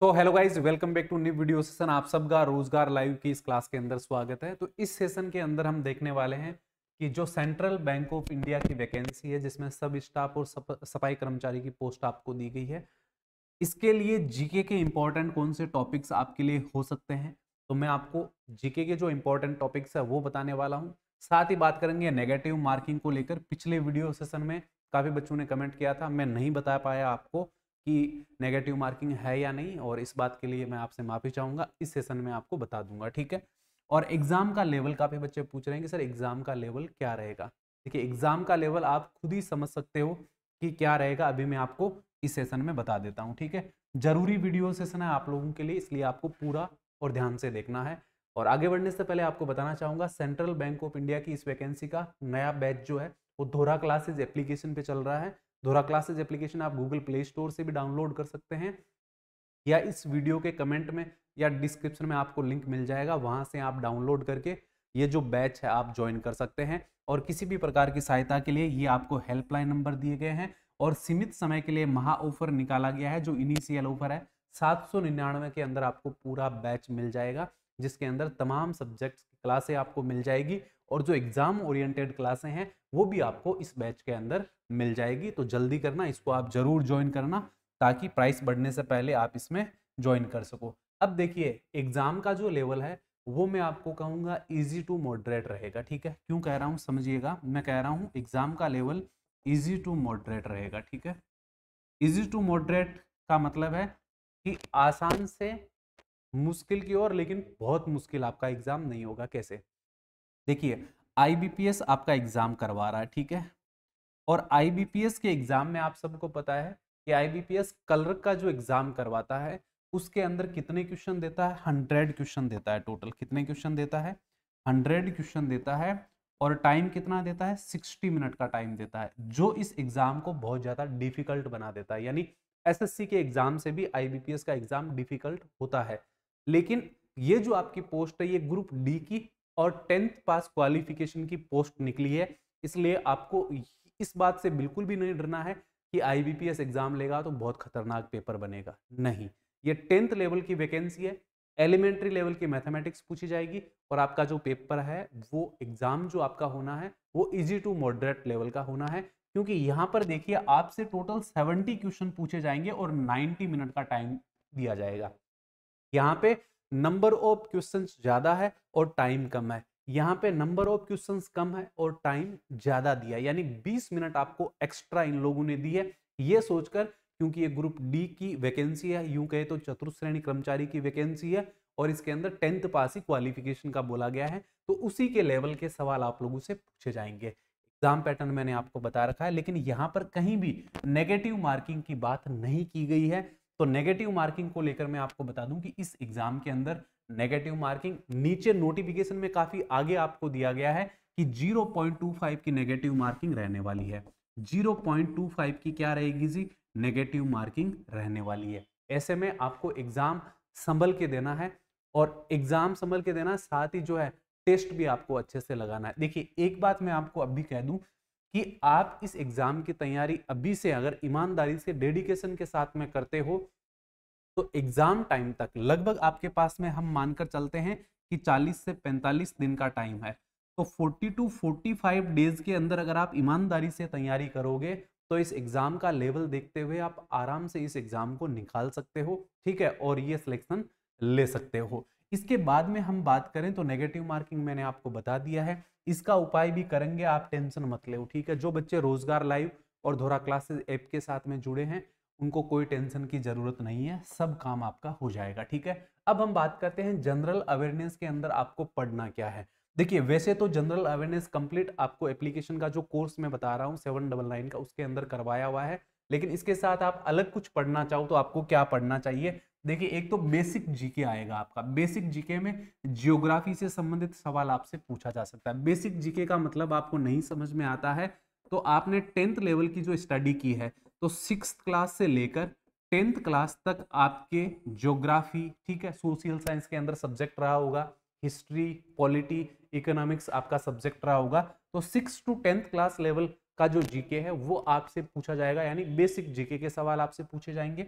तो hello guys welcome back to new video session आप सबका रोजगार लाइव की इस क्लास के अंदर स्वागत है तो इस सेशन के अंदर हम देखने वाले हैं कि जो सेंट्रल बैंक ऑफ इंडिया की वैकेंसी है जिसमें सब स्टाफ और सप, सफाई कर्मचारी की पोस्ट आपको दी गई है इसके लिए जीके के इम्पोर्टेंट कौन से टॉपिक्स आपके लिए हो सकते हैं तो मैं आपको जीके के जो इम्पोर्टेंट टॉपिक्स है वो बताने वाला हूँ साथ ही बात करेंगे नेगेटिव मार्किंग को लेकर पिछले वीडियो सेशन में काफ़ी बच्चों ने कमेंट किया था मैं नहीं बता पाया आपको कि नेगेटिव मार्किंग है या नहीं और इस बात के लिए मैं आपसे माफ़ी चाहूंगा इस सेशन में आपको बता दूंगा ठीक है और एग्ज़ाम का लेवल काफ़ी बच्चे पूछ रहे हैं कि सर एग्ज़ाम का लेवल क्या रहेगा देखिए एग्ज़ाम का लेवल आप खुद ही समझ सकते हो कि क्या रहेगा अभी मैं आपको इस सेशन में बता देता हूँ ठीक है ज़रूरी वीडियो सेशन है आप लोगों के लिए इसलिए आपको पूरा और ध्यान से देखना है और आगे बढ़ने से पहले आपको बताना चाहूंगा सेंट्रल बैंक ऑफ इंडिया की इस वैकेंसी का नया बैच जो है वो धोरा क्लासेज एप्लीकेशन पे चल रहा है धोरा क्लासेज एप्लीकेशन आप गूगल प्ले स्टोर से भी डाउनलोड कर सकते हैं या इस वीडियो के कमेंट में या डिस्क्रिप्शन में आपको लिंक मिल जाएगा वहाँ से आप डाउनलोड करके ये जो बैच है आप ज्वाइन कर सकते हैं और किसी भी प्रकार की सहायता के लिए ये आपको हेल्पलाइन नंबर दिए गए हैं और सीमित समय के लिए महा ऑफर निकाला गया है जो इनिशियल ऑफर है सात सौ निन्यानवे के अंदर आपको पूरा बैच मिल जाएगा जिसके अंदर तमाम सब्जेक्ट्स की क्लासें आपको मिल जाएगी और जो एग्जाम ओरिएंटेड क्लासें हैं वो भी आपको इस बैच के अंदर मिल जाएगी तो जल्दी करना इसको आप जरूर ज्वाइन करना ताकि प्राइस बढ़ने से पहले आप इसमें ज्वाइन कर सको अब देखिए एग्जाम का जो लेवल है वो मैं आपको कहूँगा इजी टू मॉडरेट रहेगा ठीक है क्यों कह रहा हूँ समझिएगा मैं कह रहा हूँ एग्जाम का लेवल इजी टू मॉडरेट रहेगा ठीक है इजी टू मॉडरेट का मतलब है कि आसान से मुश्किल की ओर लेकिन बहुत मुश्किल आपका एग्जाम नहीं होगा कैसे देखिए आईबीपीएस आपका एग्जाम करवा रहा है ठीक है और आईबीपीएस के एग्जाम में आप सबको पता है कि आईबीपीएस कलर का जो एग्जाम करवाता है उसके अंदर कितने क्वेश्चन देता है हंड्रेड क्वेश्चन देता है टोटल कितने क्वेश्चन देता है हंड्रेड क्वेश्चन देता है और टाइम कितना देता है सिक्सटी मिनट का टाइम देता है जो इस एग्जाम को बहुत ज्यादा डिफिकल्ट बना देता है यानी एसएससी के एग्जाम से भी आईबीपीएस का एग्जाम डिफिकल्ट होता है लेकिन ये जो आपकी पोस्ट है ये ग्रुप डी की और टेंथ पास क्वालिफिकेशन की पोस्ट निकली है इसलिए आपको इस बात से बिल्कुल भी नहीं डरना है कि आईबीपीएस एग्जाम लेगा तो बहुत खतरनाक पेपर बनेगा नहीं ये टेंथ लेवल की वैकेंसी है एलिमेंट्री लेवल की मैथमेटिक्स पूछी जाएगी और आपका जो पेपर है वो एग्ज़ाम जो आपका होना है वो इजी टू मॉडरेट लेवल का होना है क्योंकि यहाँ पर देखिए आपसे टोटल 70 क्वेश्चन पूछे जाएंगे और 90 मिनट का टाइम दिया जाएगा यहाँ पे नंबर ऑफ क्वेश्चन ज्यादा है और टाइम कम है यहाँ पे नंबर ऑफ क्वेश्चन कम है और टाइम ज्यादा दिया यानी बीस मिनट आपको एक्स्ट्रा इन लोगों ने दी है ये सोचकर क्योंकि ये ग्रुप डी की वैकेंसी है यूं कहे तो चतुर्थ श्रेणी कर्मचारी की वैकेंसी है और इसके अंदर टेंथ पास ही क्वालिफिकेशन का बोला गया है तो उसी के लेवल के सवाल आप लोगों से पूछे जाएंगे एग्जाम पैटर्न मैंने आपको बता रखा है लेकिन यहाँ पर कहीं भी नेगेटिव मार्किंग की बात नहीं की गई है तो नेगेटिव मार्किंग को लेकर मैं आपको बता दूं कि इस एग्जाम के अंदर नेगेटिव मार्किंग नीचे नोटिफिकेशन में काफी आगे आपको दिया गया है कि 0.25 की नेगेटिव मार्किंग रहने वाली है 0.25 की क्या रहेगी जी नेगेटिव मार्किंग रहने वाली है ऐसे में आपको एग्जाम संभल के देना है और एग्जाम संभल के देना साथ ही जो है टेस्ट भी आपको अच्छे से लगाना है देखिए एक बात मैं आपको अब भी कह दूं कि आप इस एग्ज़ाम की तैयारी अभी से अगर ईमानदारी से डेडिकेशन के साथ में करते हो तो एग्ज़ाम टाइम तक लगभग आपके पास में हम मानकर चलते हैं कि 40 से 45 दिन का टाइम है तो 40 टू 45 डेज के अंदर अगर आप ईमानदारी से तैयारी करोगे तो इस एग्ज़ाम का लेवल देखते हुए आप आराम से इस एग्ज़ाम को निकाल सकते हो ठीक है और ये सिलेक्शन ले सकते हो इसके बाद में हम बात करें तो नेगेटिव मार्किंग मैंने आपको बता दिया है इसका उपाय भी करेंगे आप टेंशन मत ले ठीक है जो बच्चे रोजगार लाइव और धोरा क्लासेस ऐप के साथ में जुड़े हैं उनको कोई टेंशन की जरूरत नहीं है सब काम आपका हो जाएगा ठीक है अब हम बात करते हैं जनरल अवेयरनेस के अंदर आपको पढ़ना क्या है देखिए वैसे तो जनरल अवेयरनेस कंप्लीट आपको एप्लीकेशन का जो कोर्स मैं बता रहा हूँ सेवन डबल नाइन का उसके अंदर करवाया हुआ है लेकिन इसके साथ आप अलग कुछ पढ़ना चाहो तो आपको क्या पढ़ना चाहिए देखिए एक तो बेसिक जीके आएगा आपका बेसिक जीके में जियोग्राफी से संबंधित सवाल आपसे पूछा जा सकता है बेसिक जीके का मतलब आपको नहीं समझ में आता है तो आपने टेंथ लेवल की जो स्टडी की है तो सिक्स क्लास से लेकर टेंथ क्लास तक आपके ज्योग्राफी ठीक है सोशल साइंस के अंदर सब्जेक्ट रहा होगा हिस्ट्री पॉलिटी इकोनॉमिक्स आपका सब्जेक्ट रहा होगा तो six to tenth class level का जो जीके है वो आपसे पूछा जाएगा यानी बेसिक जीके के सवाल आपसे पूछे जाएंगे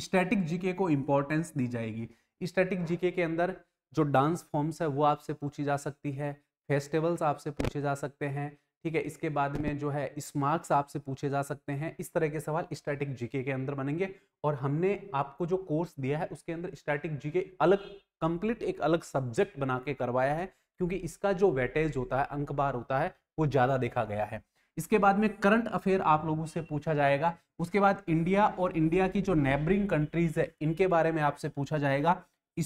स्टैटिक जीके को इम्पोर्टेंस दी जाएगी स्टैटिक जीके के अंदर जो डांस फॉर्म्स है वो आपसे पूछी जा सकती है फेस्टिवल्स आपसे पूछे जा सकते हैं ठीक है इसके बाद में जो है स्मार्क्स आपसे पूछे जा सकते हैं इस तरह के सवाल स्टैटिक जीके के अंदर बनेंगे और हमने आपको जो कोर्स दिया है उसके अंदर स्टैटिक जीके अलग कंप्लीट एक अलग सब्जेक्ट बना के करवाया है क्योंकि इसका जो वेटेज होता है अंक बार होता है वो ज़्यादा देखा गया है इसके बाद में करंट अफेयर आप लोगों से पूछा जाएगा उसके बाद इंडिया और इंडिया की जो नेबरिंग कंट्रीज है इनके बारे में आपसे पूछा जाएगा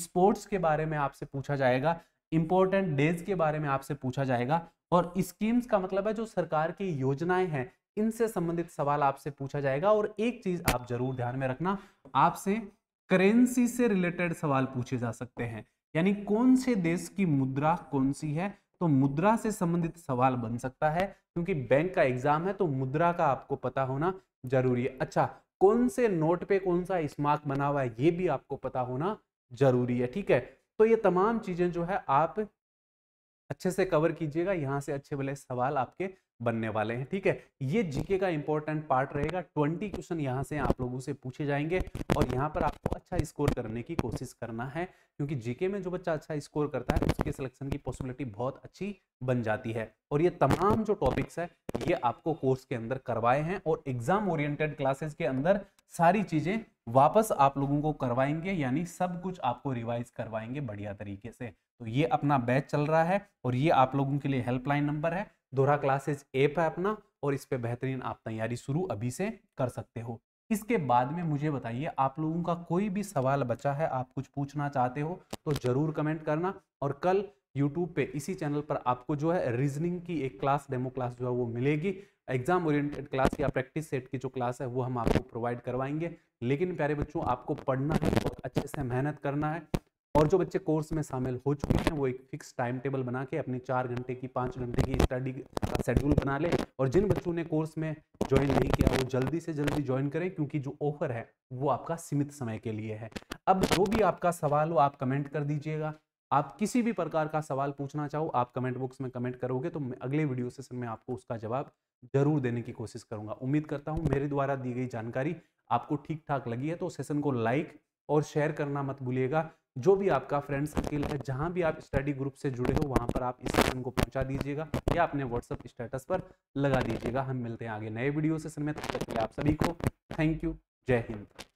स्पोर्ट्स के बारे में आपसे पूछा जाएगा इंपॉर्टेंट डेज के बारे में आपसे पूछा जाएगा और स्कीम्स का मतलब है जो सरकार की योजनाएं हैं इनसे संबंधित सवाल आपसे पूछा जाएगा और एक चीज आप जरूर ध्यान में रखना आपसे करेंसी से रिलेटेड सवाल पूछे जा सकते हैं यानी कौन से देश की मुद्रा कौन सी है तो मुद्रा से संबंधित सवाल बन सकता है क्योंकि बैंक का एग्जाम है तो मुद्रा का आपको पता होना जरूरी है अच्छा कौन से नोट पे कौन सा स्मार्क बना हुआ है ये भी आपको पता होना जरूरी है ठीक है तो ये तमाम चीजें जो है आप अच्छे से कवर कीजिएगा यहाँ से अच्छे भले सवाल आपके बनने वाले हैं ठीक है ये जीके का इंपॉर्टेंट पार्ट रहेगा ट्वेंटी क्वेश्चन यहाँ से आप लोगों से पूछे जाएंगे और यहाँ पर आपको अच्छा स्कोर करने की कोशिश करना है क्योंकि जीके में जो बच्चा अच्छा स्कोर करता है उसके सिलेक्शन की पॉसिबिलिटी बहुत अच्छी बन जाती है और ये तमाम जो टॉपिक्स है ये आपको कोर्स के अंदर करवाए हैं और एग्जाम ओरिएंटेड क्लासेस के अंदर सारी चीजें वापस आप लोगों को करवाएंगे यानी सब कुछ आपको रिवाइज करवाएंगे बढ़िया तरीके से तो ये अपना बैच चल रहा है और ये आप लोगों के लिए हेल्पलाइन नंबर है दोहरा क्लासेज ऐप है अपना और इस पर बेहतरीन आप तैयारी शुरू अभी से कर सकते हो इसके बाद में मुझे बताइए आप लोगों का कोई भी सवाल बचा है आप कुछ पूछना चाहते हो तो ज़रूर कमेंट करना और कल यूट्यूब पे इसी चैनल पर आपको जो है रीजनिंग की एक क्लास डेमो क्लास जो है वो मिलेगी एग्जाम ओरिएंटेड क्लास या प्रैक्टिस सेट की जो क्लास है वो हम आपको प्रोवाइड करवाएंगे लेकिन प्यारे बच्चों आपको पढ़ना है बहुत अच्छे से मेहनत करना है और जो बच्चे कोर्स में शामिल हो चुके हैं वो एक फिक्स टाइम टेबल बना के अपनी चार घंटे की पाँच घंटे की स्टडी का शेड्यूल बना ले और जिन बच्चों ने कोर्स में ज्वाइन नहीं किया वो जल्दी से जल्दी ज्वाइन करें क्योंकि जो ऑफर है वो आपका सीमित समय के लिए है अब जो भी आपका सवाल हो आप कमेंट कर दीजिएगा आप किसी भी प्रकार का सवाल पूछना चाहो आप कमेंट बॉक्स में कमेंट करोगे तो मैं अगले वीडियो सेशन में आपको उसका जवाब जरूर देने की कोशिश करूंगा उम्मीद करता हूँ मेरे द्वारा दी गई जानकारी आपको ठीक ठाक लगी है तो सेशन को लाइक और शेयर करना मत भूलिएगा जो भी आपका फ्रेंड सर्किल है जहाँ भी आप स्टडी ग्रुप से जुड़े हो वहाँ पर आप इस सेशन को पहुँचा दीजिएगा या अपने व्हाट्सअप स्टेटस पर लगा दीजिएगा हम मिलते हैं आगे नए वीडियो सेशन में तब तक के लिए आप सभी को थैंक यू जय हिंद